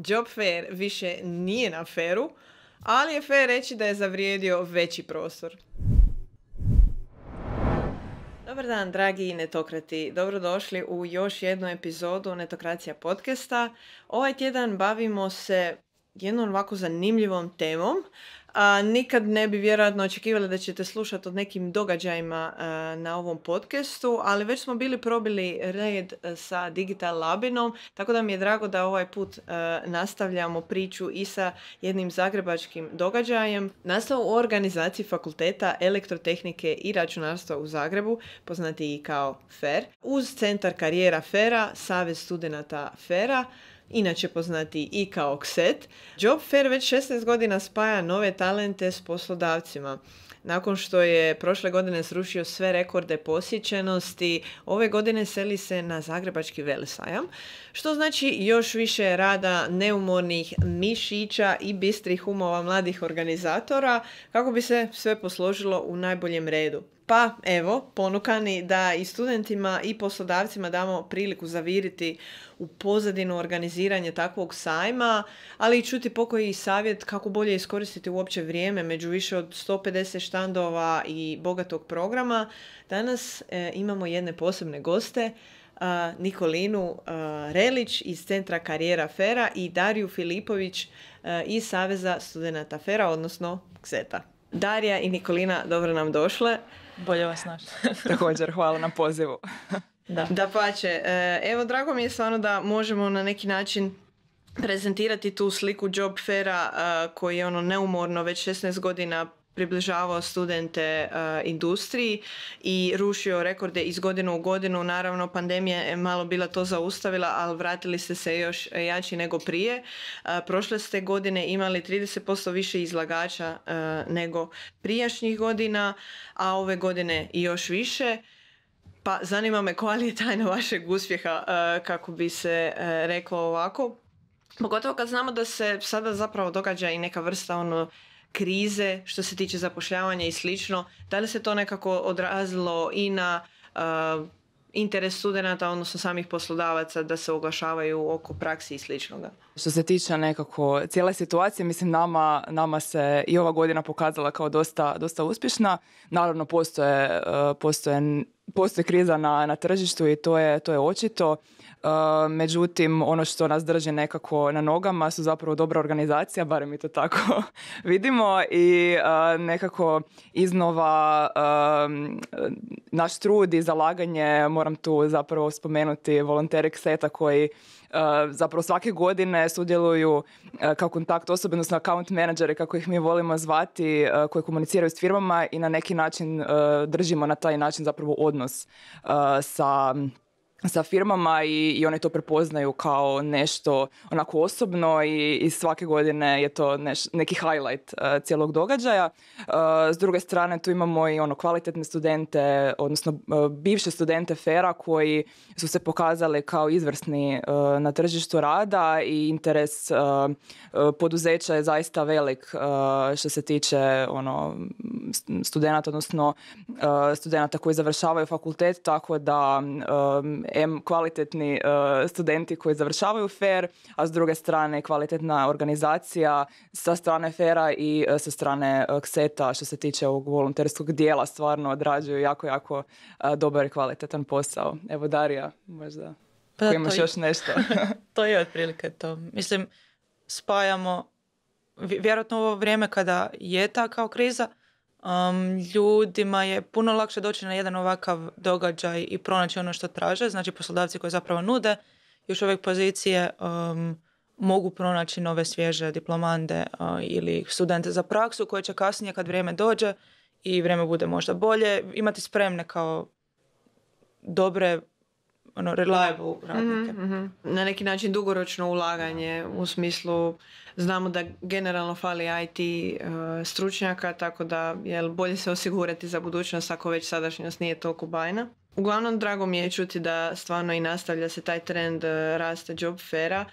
Job fair više nije na feru, ali je fair reći da je zavrijedio veći prostor. Dobar dan, dragi netokrati. Dobrodošli u još jednu epizodu Netokracija podcasta. Ovaj tjedan bavimo se jednom ovako zanimljivom temom. A, nikad ne bi vjerojatno očekivali da ćete slušati o nekim događajima e, na ovom podcastu, ali već smo bili probili red e, sa Digital Labinom, tako da mi je drago da ovaj put e, nastavljamo priču i sa jednim zagrebačkim događajem. Nastao u organizaciji Fakulteta elektrotehnike i računarstva u Zagrebu, poznati i kao FER, uz centar karijera FERA, Savez studenata FERA, inače poznati i kao Kset, Job Fair već 16 godina spaja nove talente s poslodavcima. Nakon što je prošle godine srušio sve rekorde posjećenosti, ove godine seli se na zagrebački velesajam, što znači još više rada neumornih mišića i bistrih umova mladih organizatora kako bi se sve posložilo u najboljem redu. Pa evo, ponukani da i studentima i poslodavcima damo priliku zaviriti u pozadinu organiziranje takvog sajma, ali i čuti pokoji savjet kako bolje iskoristiti uopće vrijeme među više od 150 štandova i bogatog programa. Danas e, imamo jedne posebne goste, e, Nikolinu e, Relić iz Centra Karijera Fera i Dariju Filipović iz Saveza studenata Fera, odnosno Kseta. Darija i Nikolina, dobro nam došle. Bolje vas naš. Također, hvala na pozivu. Da. da pače. E, evo, drago mi je stvarno da možemo na neki način prezentirati tu sliku job fera e, koji je ono neumorno već 16 godina približavao studente e, industriji i rušio rekorde iz godinu u godinu. Naravno, pandemija je malo bila to zaustavila, ali vratili ste se još jači nego prije. E, prošle ste godine imali 30% više izlagača e, nego prijašnjih godina, a ove godine i još više. Pa zanima me koja li je tajna vašeg uspjeha, kako bi se reklo ovako. Pogotovo kad znamo da se sada zapravo događa i neka vrsta ono krize što se tiče zapošljavanja i slično, da li se to nekako odrazilo i na uh, interes studenata, odnosno samih poslodavaca da se oglašavaju oko praksi i sličnoga? Što se tiče nekako cijele situacije, mislim nama, nama se i ova godina pokazala kao dosta, dosta uspješna. Naravno postoje, uh, postoje, postoje kriza na, na tržištu i to je, to je očito. E, međutim, ono što nas drži nekako na nogama su zapravo dobra organizacija, barem mi to tako vidimo i e, nekako iznova e, naš trud i zalaganje, moram tu zapravo spomenuti volontere Kseta koji zapravo svake godine sudjeluju kao kontakt osobe, odnosno account menadžere kako ih mi volimo zvati, koji komuniciraju s firmama i na neki način držimo na taj način zapravo odnos sa sa firmama i, i one to prepoznaju kao nešto onako osobno i, svake godine je to neki highlight uh, cijelog događaja. Uh, s druge strane tu imamo i ono kvalitetne studente, odnosno e, bivše studente Fera koji su se pokazali kao izvrsni na tržištu rada i interes poduzeća je zaista velik što se tiče ono studenata, odnosno studenata koji završavaju fakultet, tako da em kvalitetni e, studenti koji završavaju FER, a s druge strane kvalitetna organizacija sa strane FERA i e, sa strane KSETA e što se tiče ovog volonterskog dijela stvarno odrađuju jako, jako dobar i kvalitetan posao. Evo Darija, možda pa imaš još nešto. to je otprilike to. Mislim, spajamo vjerojatno u ovo vrijeme kada je ta kao kriza, Um, ljudima je puno lakše doći na jedan ovakav događaj i pronaći ono što traže. Znači poslodavci koji zapravo nude još uvijek pozicije um, mogu pronaći nove svježe diplomande ili studente za praksu koje će kasnije kad vrijeme dođe i vrijeme bude možda bolje imati spremne kao dobre ono reliable mhm, mhm. Na neki način dugoročno ulaganje u smislu znamo da generalno fali IT e, stručnjaka tako da je bolje se osigurati za budućnost ako već sadašnjost nije toliko bajna. Uglavnom drago mi je čuti da stvarno i nastavlja se taj trend uh, rasta job fera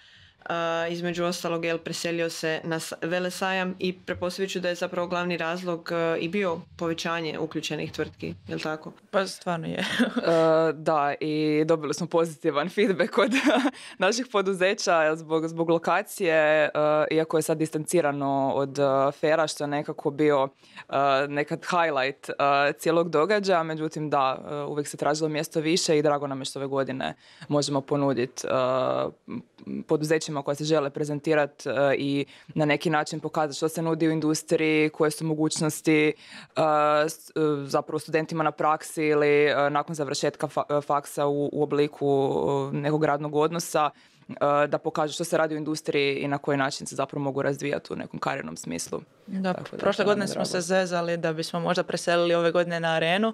između ostalog jel preselio se na velesajam i prepostavit da je zapravo glavni razlog e, i bio povećanje uključenih tvrtki, jel tako? Pa stvarno je. E, da, i dobili smo pozitivan feedback od naših poduzeća zbog, zbog lokacije, e, iako je sad distancirano od fera, što je nekako bio nekad highlight cijelog događaja, međutim da, uvijek se tražilo mjesto više i drago nam je što ove godine možemo ponuditi poduzećima igračima koja se žele prezentirati e, i na neki način pokazati što se nudi u industriji, koje su mogućnosti e, e, zapravo studentima na praksi ili nakon završetka faksa u, obliku nekog radnog odnosa da pokaže što se radi u industriji i na koji način se zapravo mogu razvijati u nekom karijernom smislu. prošle godine smo se zezali da bismo možda preselili ove godine na arenu.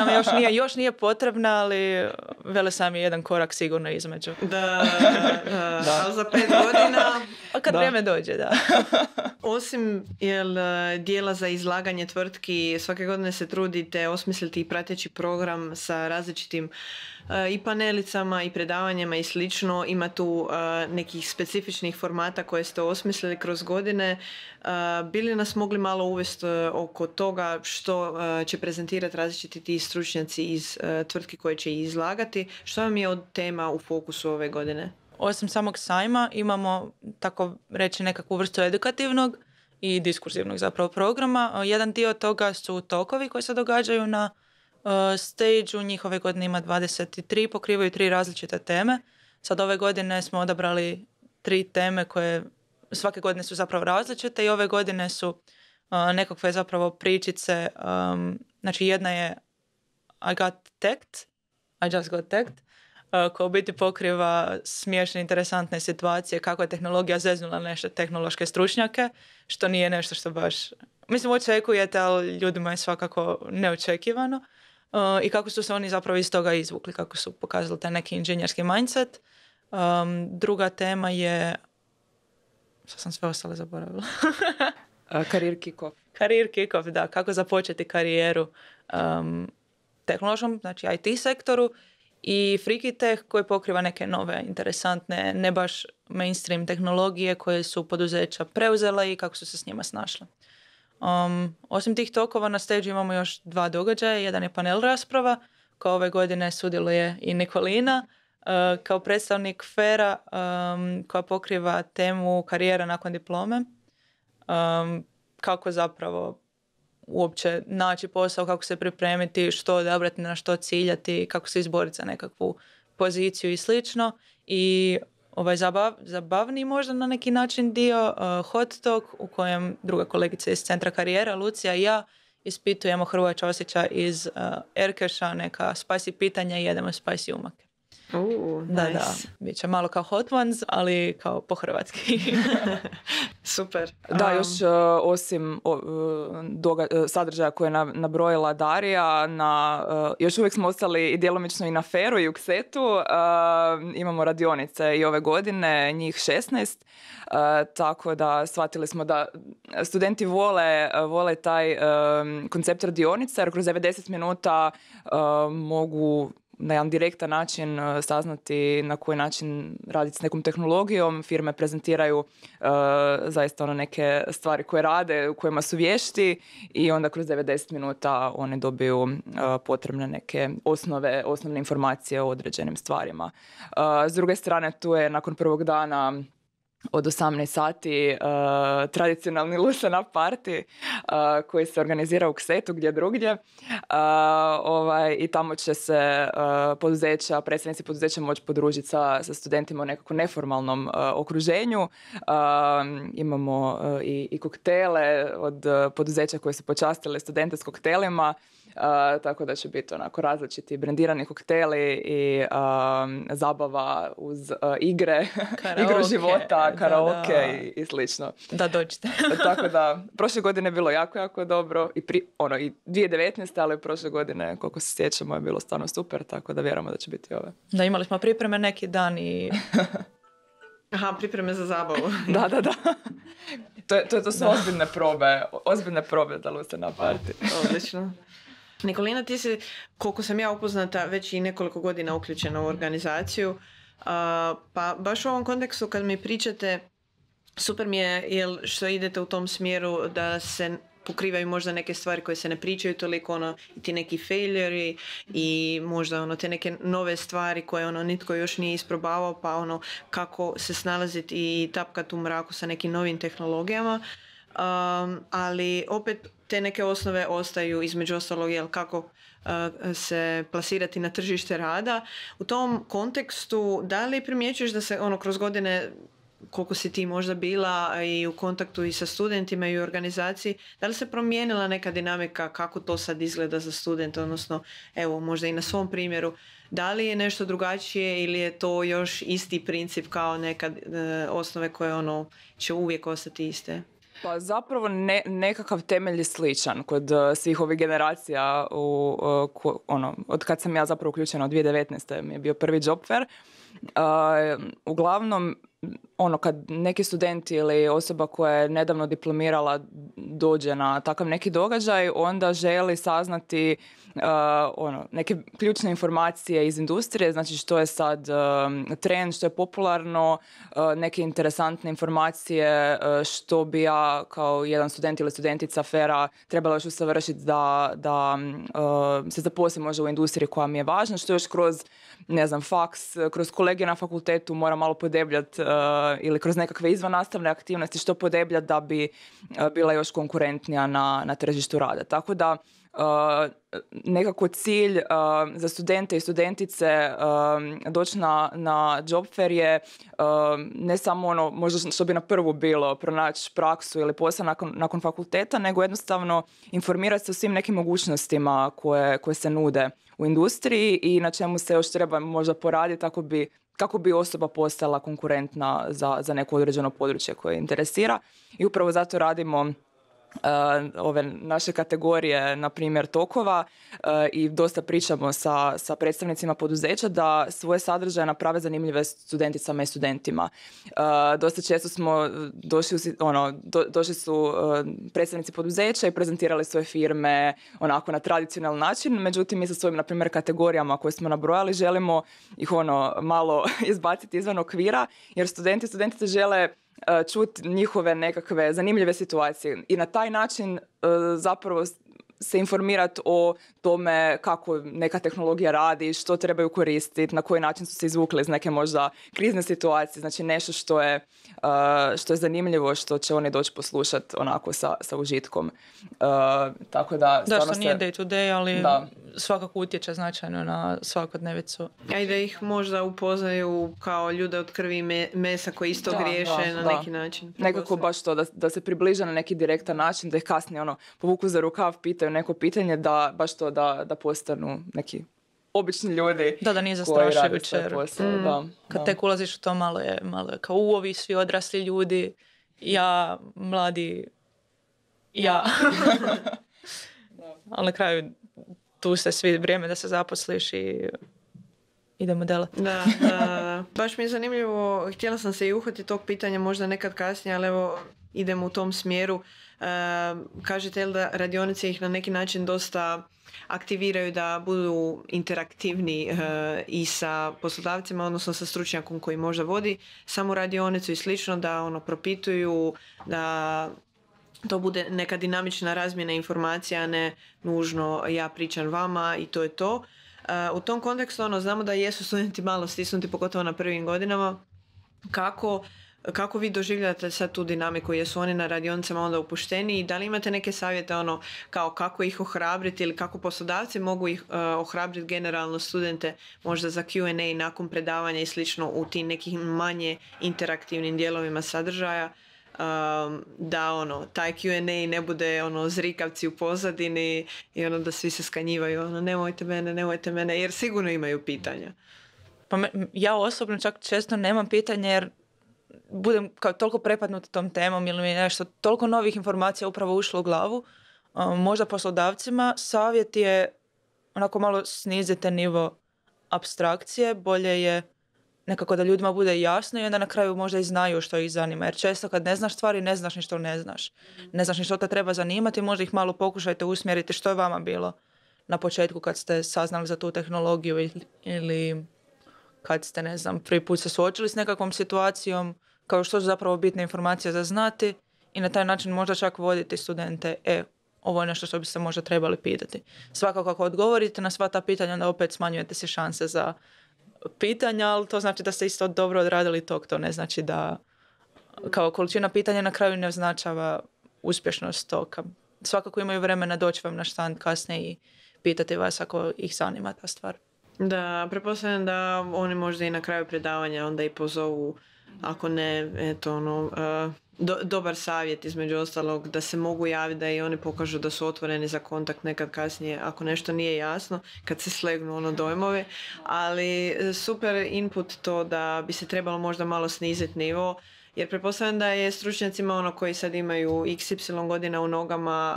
Ono, još nije, još nije potrebna, ali vele sam jedan korak sigurno između. Da, da, za pet godina... A pa kad vrijeme dođe, da. Osim jel, e, dijela za izlaganje tvrtki, svake godine se trudite osmisliti i prateći program sa različitim i panelicama i predavanjama, i slično. Ima tu e, nekih specifičnih formata koje ste osmislili kroz godine. E, bili nas mogli malo uvesti e, oko toga što će prezentirati različiti ti stručnjaci iz tvrtki koje će izlagati. Što vam je od tema u fokusu ove godine? Osim samog sajma imamo tako reći nekakvu vrstu edukativnog i diskursivnog zapravo programa. Jedan dio toga su tokovi koji se događaju na Uh, stage u njih ove godine ima 23, pokrivaju tri različite teme. Sad ove godine smo odabrali tri teme koje svake godine su zapravo različite i ove godine su uh, nekakve zapravo pričice. Um, znači jedna je I got tagged, I just got tagged, uh, koja u biti pokriva smiješne, interesantne situacije kako je tehnologija zeznula nešto tehnološke stručnjake, što nije nešto što baš... Mislim, očekujete, ali ljudima je svakako neočekivano. Uh, i kako su se oni zapravo iz toga izvukli, kako su pokazali taj neki inženjerski mindset. Um, druga tema je... Sad sam sve ostale zaboravila. Karir kikov. Karir kikov, da. Kako započeti karijeru um, tehnološkom, znači IT sektoru i Freaky Tech koji pokriva neke nove, interesantne, ne baš mainstream tehnologije koje su poduzeća preuzela i kako su se s njima snašla. Um, osim tih tokova na stage imamo još dva događaja. Jedan je panel rasprava koja ove godine sudjeluje i Nikolina e, kao predstavnik FERA um, koja pokriva temu karijera nakon diplome. Um, kako zapravo uopće naći posao, kako se pripremiti, što odabrati, na što ciljati, kako se izboriti za nekakvu poziciju i slično. I ovaj zabav, zabavni možda na neki način dio uh, Hot Talk u kojem druga kolegica iz Centra karijera, Lucija i ja ispitujemo Hrvoja Čosića iz uh, Erkeša neka spicy pitanja i jedemo spicy umake. Uh, da, nice. da. Biće malo kao Hot Ones, ali kao po hrvatski. Super. Da, um, još e, osim e, doga- e, sadržaja koje je nabrojila Darija, na, još uvijek smo ostali i djelomično i na Feru i u Ksetu. imamo radionice i ove godine, njih 16. tako da shvatili smo da studenti vole, vole taj koncept radionica jer kroz 90 minuta mogu na jedan direktan način e, saznati na koji način raditi s nekom tehnologijom. Firme prezentiraju e, zaista ono neke stvari koje rade, u kojima su vješti i onda kroz 90 minuta one dobiju e, potrebne neke osnove, osnovne informacije o određenim stvarima. Uh, s druge strane, tu je nakon prvog dana od 18 sati eh, tradicionalni Lusana party eh, koji se organizira u Ksetu gdje drugdje eh, ovaj, i tamo će se poduzeća, predstavnici poduzeća moći podružiti sa, sa studentima u nekakvom neformalnom okruženju. imamo i, koktele od poduzeća koje su počastile studente s koktelima tako da će biti onako različiti brendirani kokteli i zabava uz e, igre, igru života, karaoke I, i slično. Da, dođite. E, tako da, prošle godine je bilo jako, jako dobro i pri, ono, i 2019. ali prošle godine, koliko se sjećamo, je bilo stvarno super, tako da vjerujemo da će biti ove. Da, imali smo pripreme neki dan i... Aha, pripreme za zabavu. da, da, da. To, to, to su da. ozbiljne probe, ozbiljne probe da li se na Odlično. Nikolina, ti si, koliko sam ja upoznata, već i nekoliko godina uključena u mhm. organizaciju. Pa baš u ovom kontekstu kad mi pričate, super mi je jel, što idete u tom smjeru da se pokrivaju možda neke stvari koje se ne pričaju toliko, ono, ti neki failuri i možda ono, te neke nove stvari koje ono, nitko još nije isprobavao, pa ono, kako se snalaziti i tapkati u mraku sa nekim novim tehnologijama. Um, ali opet te neke osnove ostaju između ostalog jel kako se plasirati na tržište rada. U tom kontekstu da li primjećuješ da se ono kroz godine koliko si ti možda bila i u kontaktu i sa studentima i u organizaciji, da li se promijenila neka dinamika kako to sad izgleda za student, odnosno evo možda i na svom primjeru, da li je nešto drugačije ili je to još isti princip kao nekad e, osnove koje ono će uvijek ostati iste? Pa zapravo nekakav temelj je sličan kod e, svih ovih generacija u, e, ono, od kad sam ja zapravo uključena od 2019. mi je bio prvi job fair. E, uglavnom ono kad neki studenti ili osoba koja je nedavno diplomirala dođe na takav neki događaj onda želi saznati uh, ono neke ključne informacije iz industrije znači što je sad uh, trend što je popularno uh, neke interesantne informacije uh, što bi ja kao jedan student ili studentica fera trebala još usavršiti da, da um, se zaposlim možda u industriji koja mi je važna što još kroz ne znam faks kroz kolege na fakultetu mora malo podebljati E, ili kroz nekakve izvanastavne aktivnosti što podeblja da bi e, bila još konkurentnija na, na tržištu rada. Tako da e, nekako cilj za studente i studentice doći na, na job fair je ne samo ono možda što bi na prvu bilo pronaći praksu ili posao nakon, nakon fakulteta, nego jednostavno informirati se o svim nekim mogućnostima koje, koje se nude u industriji i na čemu se još treba možda poraditi ako bi kako bi osoba postala konkurentna za, za neko određeno područje koje interesira i upravo zato radimo E, ove naše kategorije, na primjer tokova e, i dosta pričamo sa, sa predstavnicima poduzeća da svoje sadržaje naprave zanimljive studenticama i studentima. E, dosta često smo došli, ono, došli su predstavnici poduzeća i prezentirali svoje firme onako na tradicionalni način, međutim mi sa svojim, na primjer, kategorijama koje smo nabrojali želimo ih ono malo izbaciti izvan okvira jer studenti i studentice žele čuti njihove nekakve zanimljive situacije i na taj način e, zapravo se informirati o tome kako neka tehnologija radi, što trebaju koristiti, na koji način su se izvukli iz neke možda krizne situacije, znači nešto što je, eh, što je zanimljivo, što će oni doći poslušati onako sa, sa užitkom. Eh, tako da, da što nije day to day, ali svakako utječe značajno na svakodnevicu. A i da ih možda upoznaju kao ljude od krvi i mesa koji isto griješe na neki način. Nekako baš to, da, da se približa na neki direktan način, da ih kasnije ono, povuku za rukav, pitaju neko pitanje da baš to da, da postanu neki obični ljudi. Da, da nije zastrašujuće. Mm, kad tek ulaziš u to malo je, malo je kao u ovi svi odrasli ljudi, ja, mladi, ja. Ali na kraju tu se svi vrijeme da se zaposliš i idemo dela. Da, Baš mi je zanimljivo, htjela sam se i uhvati tog pitanja možda nekad kasnije, ali evo idemo u tom smjeru. Ehm, kažete jel da radionice ih na neki način dosta aktiviraju da budu interaktivni eh, i sa poslodavcima, odnosno sa stručnjakom koji možda vodi samu radionicu i slično, da ono propituju, da to bude neka dinamična razmjena informacija, ne nužno ja pričam vama i to je to. Eh, u tom kontekstu ono, znamo da jesu studenti malo stisnuti, pogotovo na prvim godinama, kako kako vi doživljate sad tu dinamiku? Jesu oni na radionicama onda upušteni i da li imate neke savjete ono kao kako ih ohrabriti ili kako poslodavci mogu ih uh, ohrabriti generalno studente možda za Q&A nakon predavanja i slično u tim nekim manje interaktivnim dijelovima sadržaja? da ono taj Q&A ne bude ono zrikavci u pozadini i ono da svi se skanjivaju ono nemojte mene, nemojte mene jer sigurno imaju pitanja. Pa ja osobno čak često nemam pitanja jer budem kao toliko prepadnut tom temom ili mi nešto, toliko novih informacija upravo ušlo u glavu, možda poslodavcima, savjet je onako malo snizite nivo abstrakcije, bolje je nekako da ljudima bude jasno i onda na kraju možda i znaju što ih zanima. Jer često kad ne znaš stvari, ne znaš ništa što ne znaš. Ne znaš ni što te treba zanimati, možda ih malo pokušajte usmjeriti što je vama bilo na početku kad ste saznali za tu tehnologiju ili kad ste, ne znam, prvi put se suočili s nekakvom situacijom kao što su zapravo bitne informacije za znati i na taj način možda čak voditi studente e, ovo je nešto što bi se možda trebali pitati. Svakako ako odgovorite na sva ta pitanja, onda opet smanjujete se šanse za pitanja, ali to znači da ste isto dobro odradili tog, to ne znači da kao količina pitanja na kraju ne označava uspješnost toka. Svakako imaju vremena doći vam na štand kasnije i pitati vas ako ih zanima ta stvar. Da, prepostavljam da oni možda i na kraju predavanja onda i pozovu ako ne, eto ono, e, dobar savjet između ostalog da se mogu javiti da i oni pokažu da su otvoreni za kontakt nekad kasnije ako nešto nije jasno, kad se slegnu ono dojmove, ali e, super input to da bi se trebalo možda malo sniziti nivo jer pretpostavljam da je stručnjacima ono koji sad imaju xy godina u nogama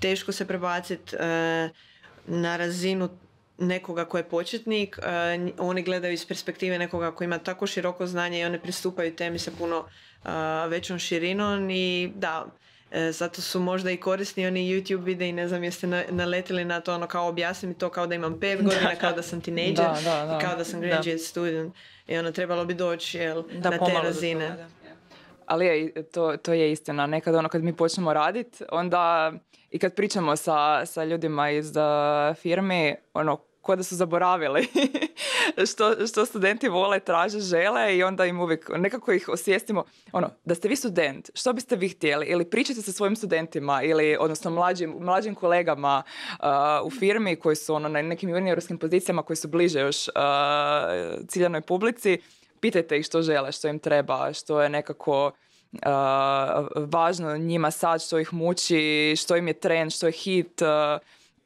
teško se prebaciti e, na razinu nekoga ko je početnik, e, oni gledaju iz perspektive nekoga ko ima tako široko znanje i oni pristupaju temi sa puno e, većom širinom i da, e, zato su možda i korisni oni YouTube videi, ne znam jeste naletili na to ono kao objasni mi to kao da imam pet godina, kao da sam teenager, da, kao da sam graduate student i ono trebalo bi doći na te razine. ali to, je istina. Nekad ono kad mi počnemo radit, onda i kad pričamo sa, sa ljudima iz firme, ono ko da su zaboravili što, što studenti vole, traže, žele i onda im uvijek nekako ih osvijestimo ono, da ste vi student, što biste vi htjeli ili pričajte sa svojim studentima ili odnosno mlađim, mlađim kolegama uh, u firmi koji su ono, na nekim juniorskim pozicijama koji su bliže još uh, ciljanoj publici pitajte ih što žele, što im treba, što je nekako uh, važno njima sad, što ih muči, što im je trend, što je hit,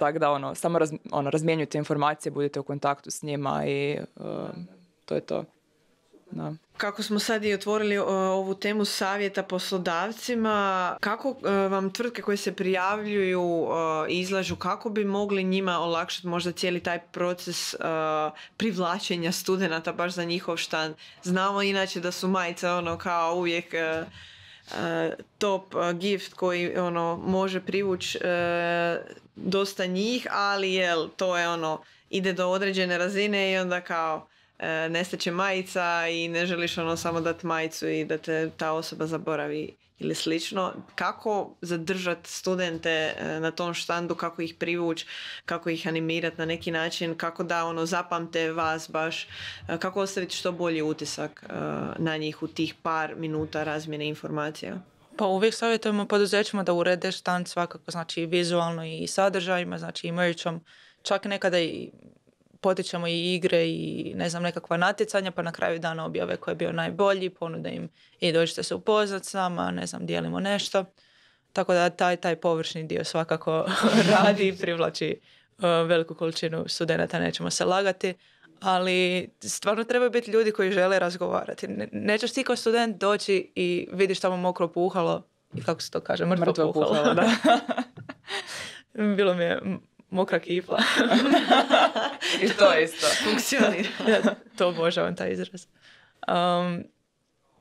tako da ono, samo raz, ono, informacije, budite u kontaktu s njima i e, to je to. Kako smo sad i otvorili e, ovu temu savjeta poslodavcima, kako e, vam tvrtke koje se prijavljuju izlažu, kako bi mogli njima olakšati možda cijeli taj proces privlačenja studenata baš za njihov štan? Znamo inače da su majice ono kao uvijek top eh, gift koji ono može privući eh, dosta njih, ali to je ono ide do određene razine i onda kao e, nestaće majica i ne želiš ono samo dati majicu i da te ta osoba zaboravi ili slično. Kako zadržati studente e, na tom štandu, kako ih privući, kako ih animirati na neki način, kako da ono zapamte vas baš, e, kako ostaviti što bolji utisak e, na njih u tih par minuta razmjene informacija? Pa uvijek savjetujemo poduzećima da urede štand svakako, znači vizualno i sadržajima, znači imajućom čak nekada i potičemo i igre i ne znam nekakva natjecanja pa na kraju dana objave koji je bio najbolji, ponude im i dođite se upoznat s nama, ne znam, dijelimo nešto. Tako da taj, taj površni dio svakako radi i privlači e, veliku količinu studenata, nećemo se lagati, ali stvarno trebaju biti ljudi koji žele razgovarati. nećeš ti kao student doći i vidiš tamo mokro puhalo i kako se to kaže, mrtvo, mrtvo puhalo. da. Bilo mi je mokra kifla. I to isto. Funkcionira. to obožavam, taj izraz. Um,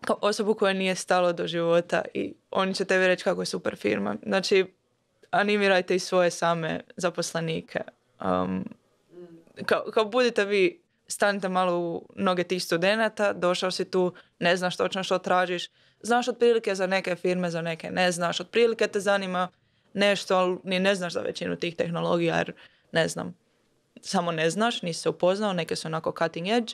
kao osobu koja nije stalo do života i oni će tebi reći kako je super firma. Znači, animirajte i svoje same zaposlenike. Um, kao, kao budite vi, stanite malo u noge tih studenata, došao si tu, ne znaš točno što tražiš, znaš otprilike za neke firme, za neke ne znaš, otprilike te zanima nešto, ali ni ne znaš za većinu tih tehnologija jer ne znam, samo ne znaš, nisi se upoznao, neke su onako cutting edge.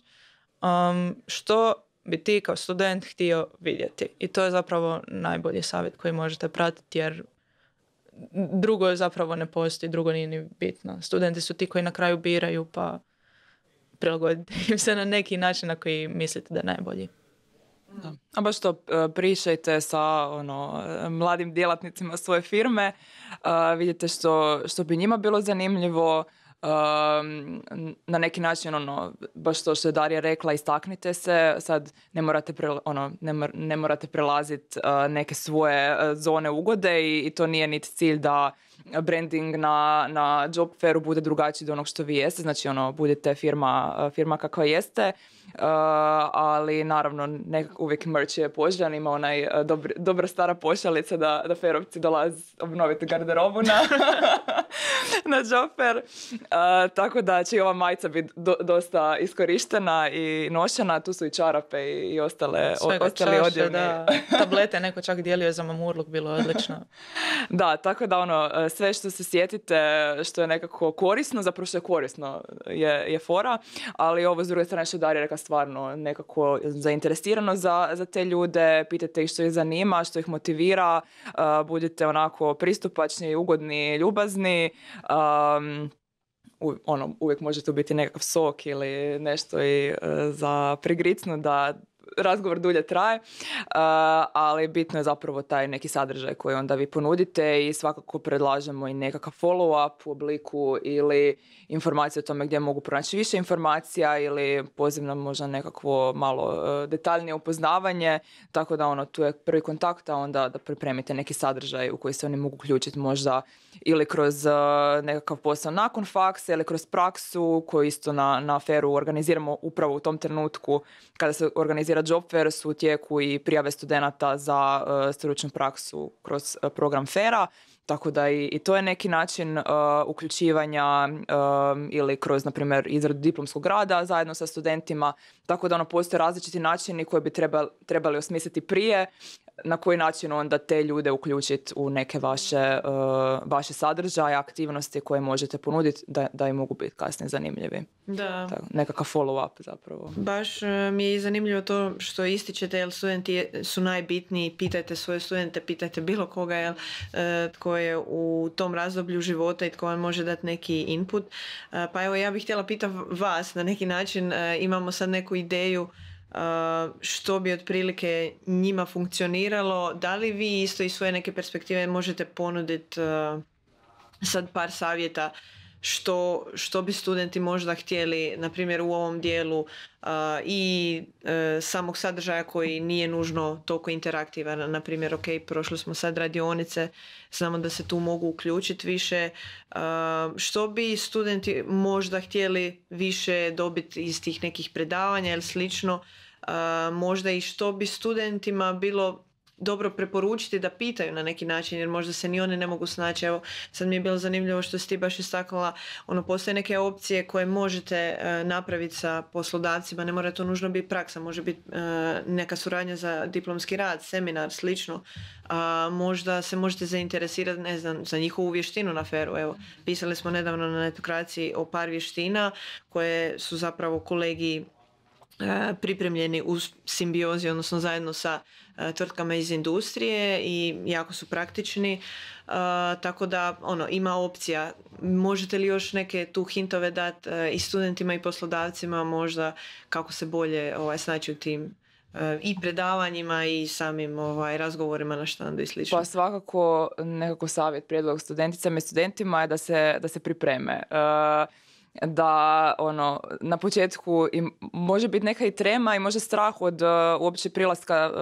Um, što bi ti kao student htio vidjeti? I to je zapravo najbolji savjet koji možete pratiti jer drugo je zapravo ne postoji, drugo nije ni bitno. Studenti su ti koji na kraju biraju pa prilagodite im se na neki način na koji mislite da je najbolji. A baš to e, prišajte sa ono, mladim djelatnicima svoje firme, e, vidite što, što bi njima bilo zanimljivo, e, na neki način ono baš to što je Darija rekla istaknite se sad ne morate ono ne, mor, ne morate prelaziti neke svoje zone ugode i, i to nije niti cilj da branding na, na job fairu bude drugačiji od onog što vi jeste, znači ono, budete firma, eh, firma kakva jeste, eh, ali naravno nekako uvijek merch je poželjan, ima onaj eh, dobra stara pošalica da, da ferovci dolaze obnoviti garderobu na, na job fair. tako da će i ova majca biti dosta iskorištena i nošena, tu su i čarape i, ostale, ostali Da. Tablete neko čak dijelio za mamurluk, bilo odlično. da, tako da ono, sve što se sjetite, što je nekako korisno, zapravo što je korisno je, je fora, ali ovo s druge strane što Darija reka stvarno nekako zainteresirano za, za te ljude, pitajte ih što ih zanima, što ih motivira, budite onako pristupačni, ugodni, ljubazni, ono, uvijek može tu biti nekakav sok ili nešto i e, za prigricnu da razgovor dulje traje, ali bitno je zapravo taj neki sadržaj koji onda vi ponudite i svakako predlažemo i nekakav follow-up u obliku ili informacije o tome gdje mogu pronaći više informacija ili pozivno možda nekakvo malo e, detaljnije upoznavanje, tako da ono tu je prvi kontakt, a onda da pripremite neki sadržaj u koji se oni mogu uključiti možda ili kroz e, nekakav posao nakon faksa ili kroz praksu koju isto na, aferu organiziramo upravo u tom trenutku kada se organizira job fair su u tijeku i prijave studenata za e, stručnu praksu kroz e, program fera tako da i, to je neki način e, uključivanja ili kroz na primjer izradu diplomskog rada zajedno sa studentima tako da ono postoje različiti načini koje bi trebali osmisliti prije na koji način onda te ljude uključiti u neke vaše, uh, vaše sadržaje, aktivnosti koje možete ponuditi da, da im mogu biti kasnije zanimljivi. Da. nekakav follow-up zapravo. Baš uh, mi je zanimljivo to što ističete, jer studenti su najbitniji, pitajte svoje studente, pitajte bilo koga jel, uh, tko je u tom razdoblju života i tko vam može dati neki input. Pa evo ja bih htjela pitati vas na neki način, imamo sad neku ideju što bi otprilike njima funkcioniralo. Da li vi isto iz svoje neke perspektive možete ponuditi sad par savjeta što, što bi studenti možda htjeli, na primjer u ovom dijelu i e, samog sadržaja koji nije nužno toliko interaktivan. Na primjer, ok, prošli smo sad radionice, znamo da se tu mogu uključiti više. što bi studenti možda htjeli više dobiti iz tih nekih predavanja ili slično, možda i što bi studentima bilo dobro preporučiti da pitaju na neki način jer možda se ni oni ne mogu snaći. Evo, sad mi je bilo zanimljivo što si ti baš istaknula, ono, postoje neke opcije koje možete e, napraviti sa poslodavcima, ne mora to nužno biti praksa, može biti e, neka suradnja za diplomski rad, seminar, slično. možda se možete zainteresirati, ne znam, za njihovu vještinu na feru. Evo, pisali smo nedavno na netokraciji o par vještina koje su zapravo kolegi e, pripremljeni u simbiozi, odnosno zajedno sa Eh, tvrtkama iz industrije i jako su praktični. Eh, tako da ono, ima opcija. Možete li još neke tu hintove dati eh, i studentima i poslodavcima možda kako se bolje ovaj, snaći u tim i predavanjima i samim ovaj, razgovorima na štandu i slično. Pa svakako nekako savjet prijedlog studenticama i studentima je da se, da se pripreme da ono na početku im može biti neka i trema i može strah od uh, uopće prilaska e,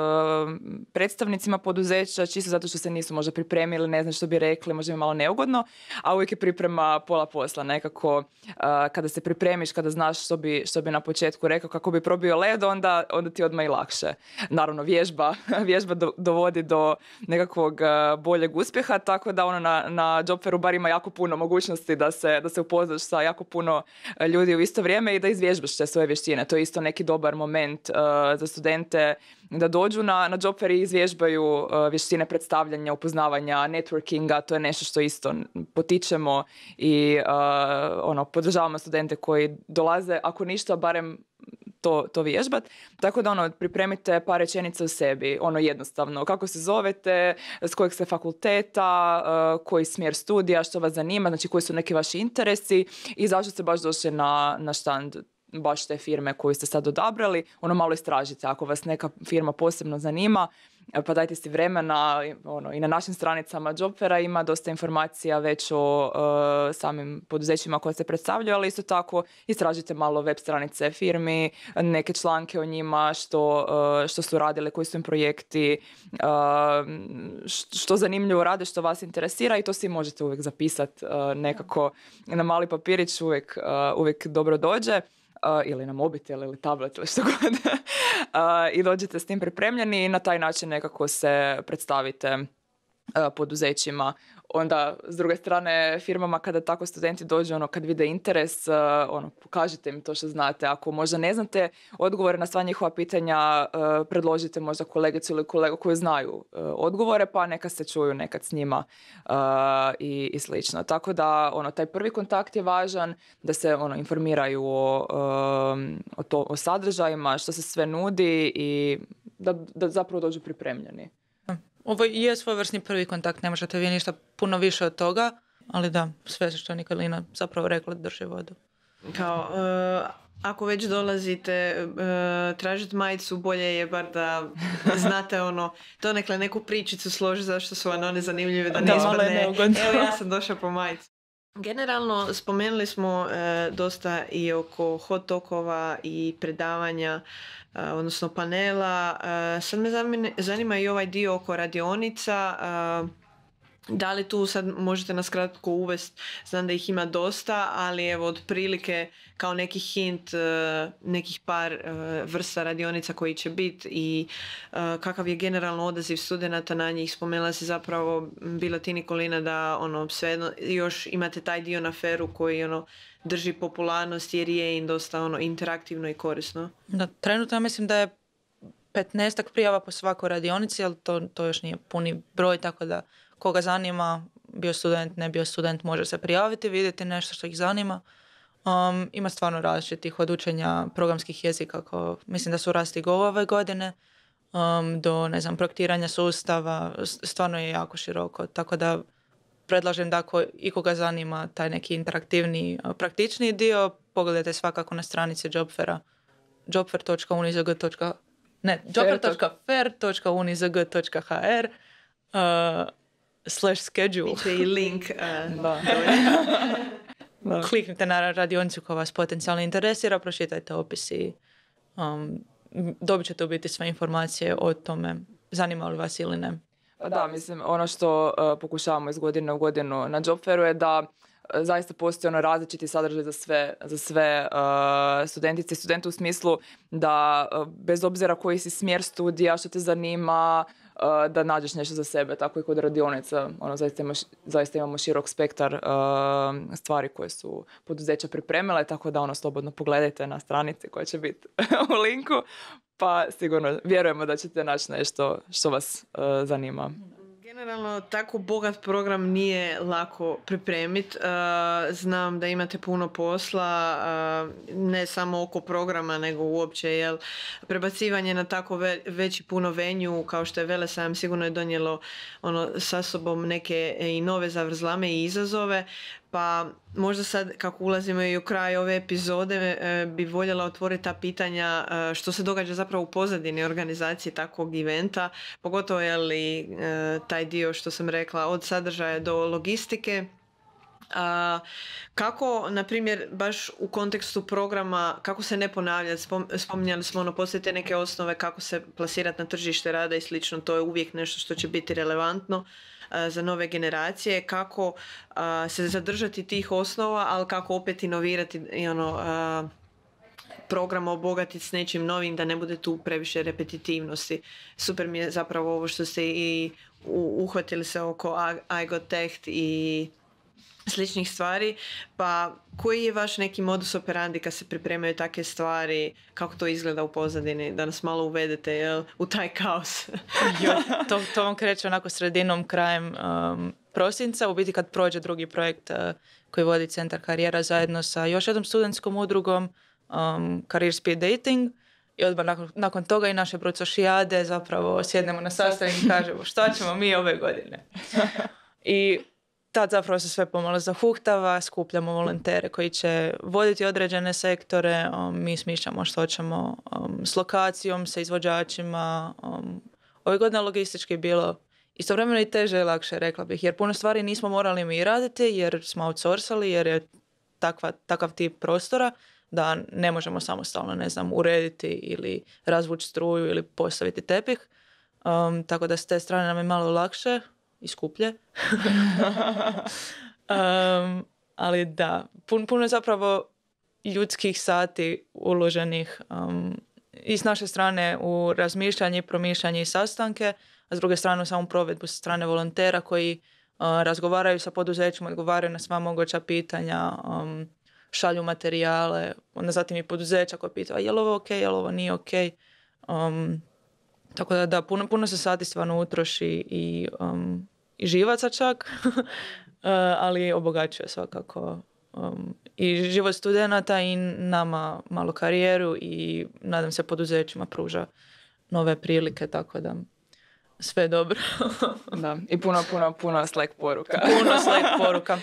predstavnicima poduzeća čisto zato što se nisu možda pripremili, ne znam što bi rekli, možda im malo neugodno, a uvijek je priprema pola posla nekako e, kada se pripremiš, kada znaš što bi, što bi na početku rekao, kako bi probio led, onda, onda ti odmah i lakše. Naravno vježba, vježba dovodi do nekakvog boljeg uspjeha, tako da ono na, na Jobferu bar ima jako puno mogućnosti da se, da se upoznaš sa jako puno puno e, ljudi u isto vrijeme i da izvježbaš te svoje vještine. To je isto neki dobar moment e, za studente da dođu na, na job fair i izvježbaju e, vještine predstavljanja, upoznavanja, networkinga. To je nešto što isto potičemo i ono, podržavamo studente koji dolaze, ako ništa, barem to, to vježbat. Tako da ono, pripremite par rečenica u sebi, ono jednostavno, kako se zovete, s kojeg se fakulteta, e, koji smjer studija, što vas zanima, znači koji su neki vaši interesi i zašto ste baš došli na, na štand baš te firme koju ste sad odabrali, ono malo istražite ako vas neka firma posebno zanima pa dajte si vremena ono, i na našim stranicama Jobfera ima dosta informacija već o e, samim poduzećima koje se predstavljaju, ali isto tako istražite malo web stranice firmi, neke članke o njima, što, e, što su radile, koji su im projekti, e, što zanimljivo rade, što vas interesira i to si možete uvijek zapisati nekako na mali papirić uvijek, uvijek dobro dođe ili na mobitel ili tablet ili što god i dođete s tim pripremljeni i na taj način nekako se predstavite poduzećima onda s druge strane firmama kada tako studenti dođu ono kad vide interes eh, ono pokažite im to što znate ako možda ne znate odgovore na sva njihova pitanja eh, predložite možda kolegicu ili kolegu koji znaju eh, odgovore pa neka se čuju nekad s njima i, i slično tako da ono taj prvi kontakt je važan da se ono informiraju o, ehm, o, to, o sadržajima što se sve nudi i da, da zapravo dođu pripremljeni ovo je svojevrsni prvi kontakt, ne možete vi ništa puno više od toga, ali da, sve što je Nikolina zapravo rekla drži vodu. Kao, eh, ako već dolazite uh, eh, tražiti majicu, bolje je bar da znate ono, donekle neku pričicu složi zašto su vam one zanimljive, da, ne ispadne. Evo ja sam došla po majicu. Generalno spomenuli smo e, dosta i oko hot tokova i predavanja, e, odnosno panela. E, sad me zanima i ovaj dio oko radionica e, da li tu sad možete nas kratko uvest, znam da ih ima dosta, ali evo otprilike kao neki hint e, nekih par e, vrsta radionica koji će biti i e, kakav je generalno odaziv studenta na njih. Spomenula se zapravo bila ti Nikolina da ono svejedno još imate taj dio na feru koji ono drži popularnost jer je im dosta ono interaktivno i korisno. Da, trenutno mislim da je 15 prijava po svakoj radionici, ali to, to još nije puni broj, tako da koga zanima, bio student, ne bio student, može se prijaviti, vidjeti nešto što ih zanima. Um, ima stvarno različitih od učenja programskih jezika, kao, mislim da su rasti go ove godine, um, do ne znam, projektiranja sustava, stvarno je jako široko. Tako da predlažem da ako ikoga zanima taj neki interaktivni, uh, praktični dio, pogledajte svakako na stranici Jobfera jobfer.unizg.hr ne, jobfer.fer.unizg.hr uh, slash schedule. Biće i link. Uh, Kliknite na radionicu koja vas potencijalno interesira, Prošitajte opis i um, dobit ćete u biti sve informacije o tome zanima li vas ili ne. Pa da, mislim, ono što uh, pokušavamo iz godine u godinu na Jobferu je da uh, zaista postoji ono različiti sadržaj za sve, za sve studentice i studente u smislu da bez obzira koji si smjer studija, što te zanima, Eh, da nađeš nešto za sebe, tako i kod radionica. Ono, zaista, zaista imamo širok spektar eh, stvari koje su poduzeća pripremile, tako da ono, slobodno pogledajte na stranici koja će biti u linku, pa sigurno vjerujemo da ćete naći nešto što vas eh, zanima. Generalno, tako bogat program nije lako pripremit. E, znam da imate puno posla, e, ne samo oko programa, nego uopće, jel, prebacivanje na tako veći puno venju, kao što je Velesajam, sigurno je donijelo ono, sa sobom neke i nove zavrzlame i izazove pa možda sad kako ulazimo i u kraj ove epizode e, bi voljela otvoriti ta pitanja e, što se događa zapravo u pozadini organizacije takvog eventa, pogotovo je li e, taj dio što sam rekla od sadržaja do logistike. kako, na primjer, baš u kontekstu programa, kako se ne ponavljati, spominjali smo ono, postoje te neke osnove kako se plasirati na tržište rada i slično, to je uvijek nešto što će biti relevantno za nove generacije, kako se zadržati tih osnova, ali kako opet inovirati i ono, program obogatiti s nečim novim da ne bude tu previše repetitivnosti. Super mi je zapravo ovo što ste i uhvatili se oko I i sličnih stvari, pa koji je vaš neki modus operandi kad se pripremaju takve stvari, kako to izgleda u pozadini, da nas malo uvedete u taj kaos? jo, to, to vam kreće onako sredinom, krajem um, prosinca, u biti kad prođe drugi projekt uh, koji vodi Centar karijera zajedno sa još jednom studentskom udrugom, um, Career Speed Dating, i odmah nakon, nakon toga i naše brucošijade zapravo sjednemo na sastanak i kažemo šta ćemo mi ove godine. I tad zapravo se sve pomalo zahuhtava, skupljamo volontere koji će voditi određene sektore, um, mi smišljamo što ćemo um, s lokacijom, sa izvođačima. Um, ove ovaj godine logistički je bilo istovremeno i teže i lakše, rekla bih, jer puno stvari nismo morali mi raditi jer smo outsourcali, jer je takav tip prostora da ne možemo samostalno, ne znam, urediti ili razvući struju ili postaviti tepih. Um, tako da s te strane nam je malo lakše, i skuplje. um, ali da, pun, puno je zapravo ljudskih sati uloženih um, i s naše strane u razmišljanje, promišljanje i sastanke, a s druge strane u samu provedbu sa strane volontera koji razgovaraju sa poduzećima, odgovaraju na sva moguća pitanja, šalju materijale, onda zatim i poduzeća koja pita je li ovo ok, je li ovo nije ok. Um, tako da da, puno, puno se sati stvarno utroši i i živaca čak, uh, ali obogaćuje svakako um, i život studenta i nama malo karijeru i nadam se poduzećima pruža nove prilike, tako da sve dobro. da, i puno, puno, puno Slack poruka. puno Slack poruka.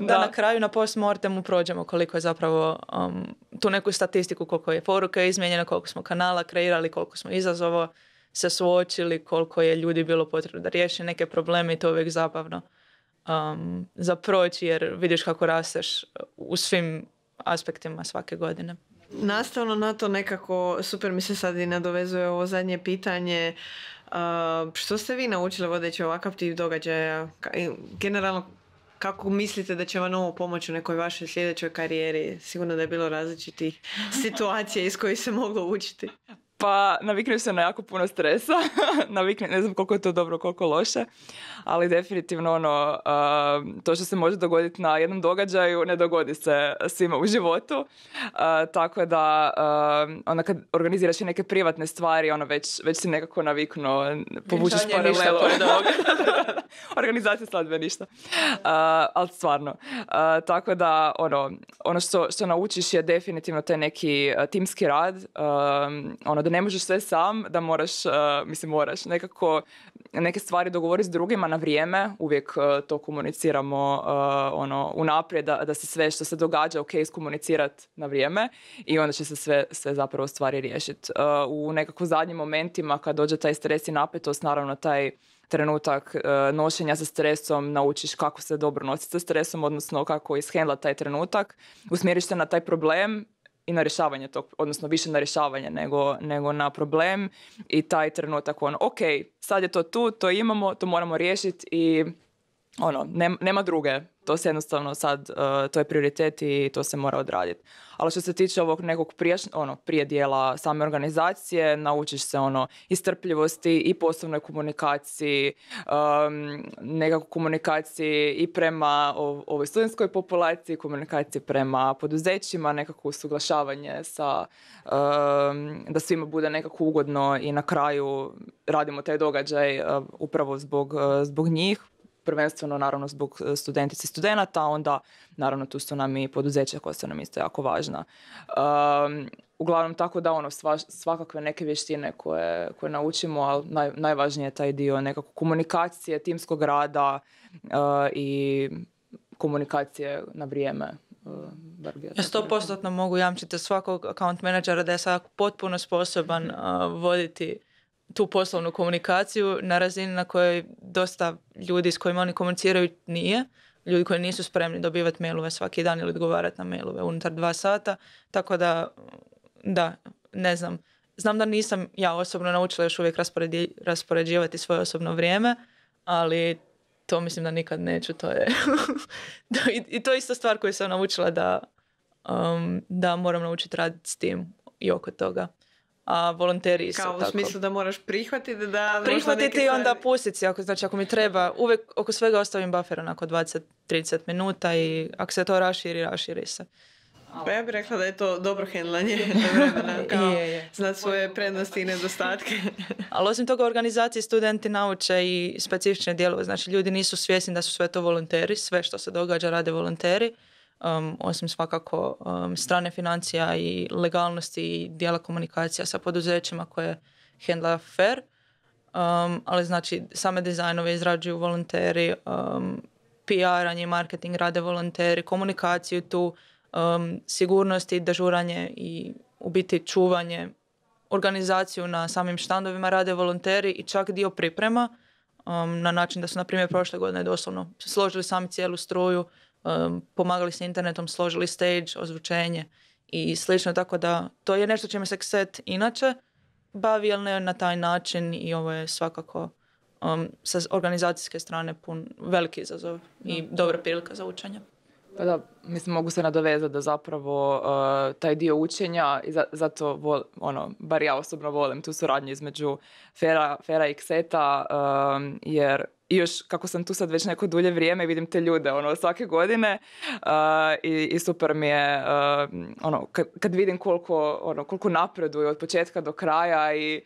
Da, na kraju na postmortemu prođemo koliko je zapravo um, tu neku statistiku, koliko je poruka izmijenjena, koliko smo kanala kreirali, koliko smo izazovao se suočili, koliko je ljudi bilo potrebno da riješi neke probleme i to je uvijek zabavno um, za proći jer vidiš kako rasteš u svim aspektima svake godine. Nastavno na to nekako, super mi se sad i nadovezuje ovo zadnje pitanje, uh, što ste vi naučili vodeći ovakav tip događaja? Generalno, kako mislite da će vam ovo pomoći u nekoj vašoj sljedećoj karijeri? Sigurno da je bilo različitih situacija iz kojih se moglo učiti pa naviknem se na jako puno stresa, naviknem, ne znam koliko je to dobro, koliko loše, ali definitivno ono, uh, to što se može dogoditi na jednom događaju ne dogodi se svima u životu, uh, tako da uh, onda kad organiziraš i neke privatne stvari, ono već, već si nekako naviknuo, povučeš paralelu. Organizacija sladbe ništa, uh, ali stvarno. Uh, tako da ono, ono što, što naučiš je definitivno taj neki timski rad, um, ono da ne možeš sve sam, da moraš, e, mislim moraš nekako neke stvari dogovoriti s drugima na vrijeme, uvijek e, to komuniciramo e, ono unaprijed da, da se sve što se događa ok iskomunicirati na vrijeme i onda će se sve, sve zapravo stvari riješiti. u nekako zadnjim momentima kad dođe taj stres i napetost, naravno taj trenutak nošenja sa stresom, naučiš kako se dobro nositi sa stresom, odnosno kako ishendla taj trenutak, usmjeriš se na taj problem i na rješavanje tog, odnosno više na rješavanje nego, nego na problem i taj trenutak on ok, sad je to tu, to imamo, to moramo riješiti i ono, nema, nema druge. To se jednostavno sad, e, to je prioritet i to se mora odraditi. Ali što se tiče ovog nekog prije, ono, prije dijela same organizacije, naučiš se ono i strpljivosti i poslovnoj komunikaciji, um, nekako komunikaciji i prema ovoj studentskoj populaciji, komunikaciji prema poduzećima, nekako usuglašavanje sa, da svima bude nekako ugodno i na kraju radimo taj događaj e, upravo zbog, e, zbog njih prvenstveno naravno zbog e, studentica i studenata, onda naravno tu su nam i poduzeća koja su nam isto jako važna. Um, uglavnom tako da ono svakakve neke vještine koje, koje naučimo, ali naj, najvažnije je taj dio nekako komunikacije, timskog rada e, i komunikacije na vrijeme. E, ja sto postotno mogu jamčiti svakog account menadžera da je sad potpuno sposoban voditi tu poslovnu komunikaciju na razini na kojoj dosta ljudi s kojima oni komuniciraju nije. Ljudi koji nisu spremni dobivati mailove svaki dan ili odgovarati na mailove unutar dva sata. Tako da, da, ne znam. Znam da nisam ja osobno naučila još uvijek raspoređivati svoje osobno vrijeme, ali to mislim da nikad neću. To je I to je isto stvar koju sam naučila da, um, da moram naučiti raditi s tim i oko toga a, volonteri isto. Kao u smislu da moraš prihvatiti da... Prihvatiti i onda pustiti. Ako, znači, ako mi treba, uvek oko svega ostavim buffer onako 20-30 minuta i ako se to raširi, raširi se. Pa ja bih rekla da je to dobro hendlanje je, svoje prednosti i nedostatke. Ali osim toga organizacije studenti nauče i specifične dijelove. Znači ljudi nisu svjesni da su sve to volonteri, sve što se događa rade volonteri. Um, osim svakako strane financija i legalnosti i dijela komunikacija sa poduzećima koje handla fair. ali znači same dizajnove izrađuju volonteri, PR-anje, marketing rade volonteri, komunikaciju tu, sigurnost i dežuranje i u biti čuvanje, organizaciju na samim štandovima rade volonteri i čak dio priprema na način da su, na primjer, prošle godine doslovno složili sami cijelu struju, pomagali s internetom, složili stage, ozvučenje i slično, tako da to je nešto čime se set inače bavi, ali ne na taj način i ovo je svakako um, sa organizacijske strane pun veliki izazov i dobra prilika za učenje. Pa da, mislim, mogu se nadovezati da zapravo uh, taj dio učenja i zato, vol, ono, bar ja osobno volim tu suradnju između Fera, Fera i Kseta, jer i još kako sam tu sad već neko dulje vrijeme vidim te ljude ono svake godine i, i super mi je ono kad, vidim koliko ono koliko od početka do kraja i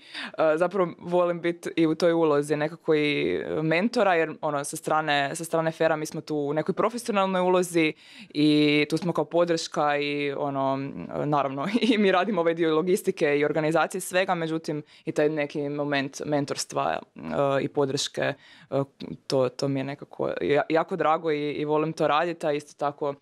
zapravo volim biti i u toj ulozi nekako i mentora jer ono sa strane sa strane Fera mi smo tu u nekoj profesionalnoj ulozi i tu smo kao podrška i ono naravno i mi radimo ovaj dio logistike i organizacije svega međutim i taj neki moment mentorstva i podrške E, to, to mi je nekako jako drago i, i volim to raditi, a isto tako e,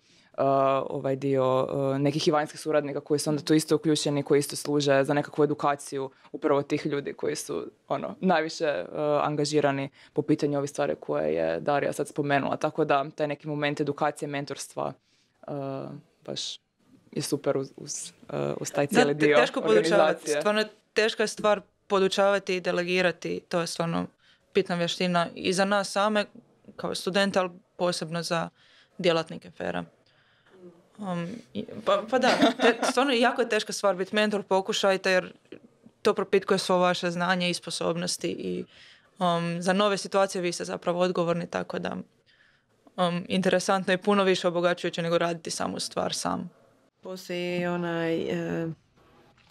ovaj dio e, nekih i vanjskih suradnika koji su onda tu isto uključeni, koji isto služe za nekakvu edukaciju upravo tih ljudi koji su ono najviše angažirani po pitanju ovih stvari koje je Darija sad spomenula. Tako da taj neki moment edukacije, mentorstva baš je super uz, uz, uz taj cijeli da, dio teško podučavati, stvarno teška je stvar podučavati i delegirati, to je stvarno bitna vještina i za nas same kao studenta, ali posebno za djelatnike fera. Um, pa, pa da, stvarno jako je teška stvar biti mentor, pokušajte jer to propitkuje svo vaše znanje i sposobnosti i um, za nove situacije vi ste zapravo odgovorni, tako da um, interesantno je puno više obogaćujuće nego raditi samu stvar sam. Postoji onaj eh,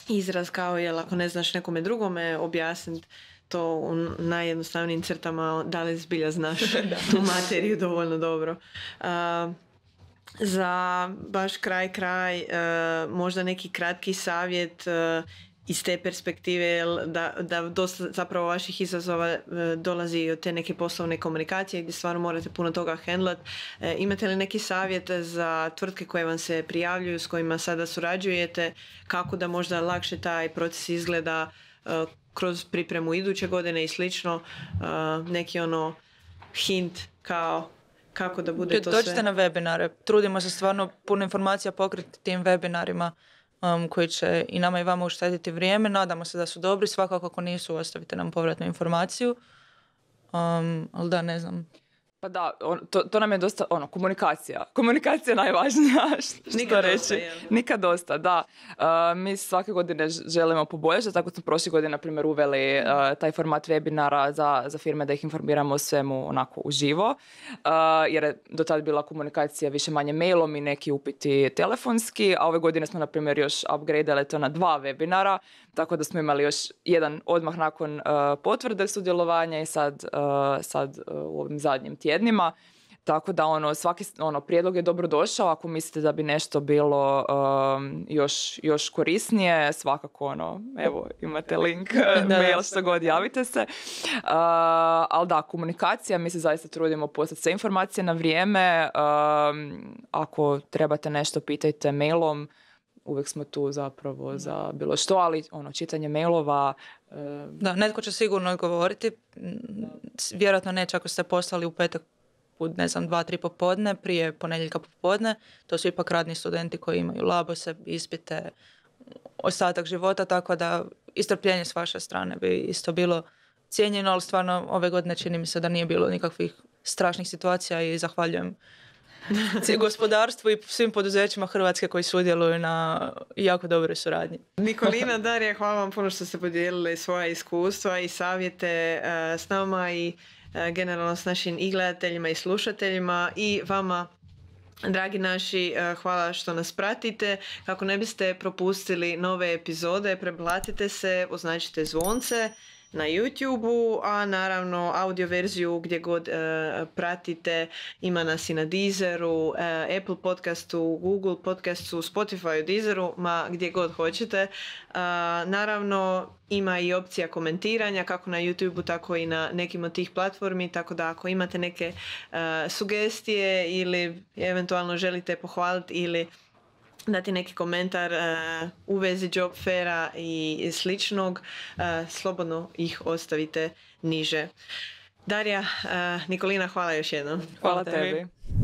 izraz kao jel ako ne znaš nekome drugome objasniti to u najjednostavnijim crtama da li zbilja znaš tu materiju dovoljno dobro. za baš kraj kraj e, možda neki kratki savjet e, iz te perspektive da, da dosta zapravo vaših izazova e, dolazi od te neke poslovne komunikacije gdje stvarno morate puno toga handlat. imate li neki savjet za tvrtke koje vam se prijavljuju, s kojima sada surađujete, kako da možda lakše taj proces izgleda, kroz pripremu iduće godine i slično uh, neki ono hint kao kako da bude to sve. Dođite na webinare. Trudimo se stvarno puno informacija pokriti tim webinarima um, koji će i nama i vama uštediti vrijeme. Nadamo se da su dobri. Svakako ako nisu, ostavite nam povratnu informaciju. Um, ali da, ne znam. Pa da, on, to, to, nam je dosta, ono, komunikacija. Komunikacija je najvažnija, što Nikad reći. Dosta, Nikad dosta, da. Uh, mi svake godine želimo poboljšati, tako smo prošle godine, na primjer, uveli uh, taj format webinara za, za firme da ih informiramo o svemu onako uživo, uh, jer je do tada bila komunikacija više manje mailom i neki upiti telefonski, a ove godine smo, na primjer, još upgradele to na dva webinara, tako da smo imali još jedan odmah nakon uh, potvrde sudjelovanja i sad, uh, sad uh, u ovim zadnjim tjednima. Tako da ono, svaki ono, prijedlog je dobro došao ako mislite da bi nešto bilo um, još, još korisnije, svakako ono, evo imate link, da, mail, što god, javite se. Uh, ali da, komunikacija, mi se zaista trudimo poslati sve informacije na vrijeme. Um, ako trebate nešto, pitajte mailom uvijek smo tu zapravo za bilo što, ali ono, čitanje mailova... Da, netko će sigurno odgovoriti. Vjerojatno neće ako ste poslali u petak put, ne znam, dva, tri popodne, prije ponedjeljka popodne. To su ipak radni studenti koji imaju labose, ispite, ostatak života, tako da istrpljenje s vaše strane bi isto bilo cijenjeno, ali stvarno ove godine čini mi se da nije bilo nikakvih strašnih situacija i zahvaljujem gospodarstvu i svim poduzećima Hrvatske koji sudjeluju na jako dobroj suradnji. Nikolina, Darija, hvala vam puno što ste podijelili svoja iskustva i savjete e, s nama i e, generalno s našim i gledateljima i slušateljima i vama Dragi naši, e, hvala što nas pratite. Kako ne biste propustili nove epizode, preplatite se, označite zvonce na YouTube-u, a naravno audio verziju gdje god e, pratite, ima nas i na dizeru, e, Apple podcastu, Google podcastu, Spotify, Deezeru, ma gdje god hoćete. E, naravno ima i opcija komentiranja kako na YouTube-u tako i na nekim od tih platformi, tako da ako imate neke sugestije ili eventualno želite pohvaliti ili dati neki komentar e, u vezi job fera i sličnog, e, slobodno ih ostavite niže. Darija, e, Nikolina, hvala još jednom. Hvala, tebi.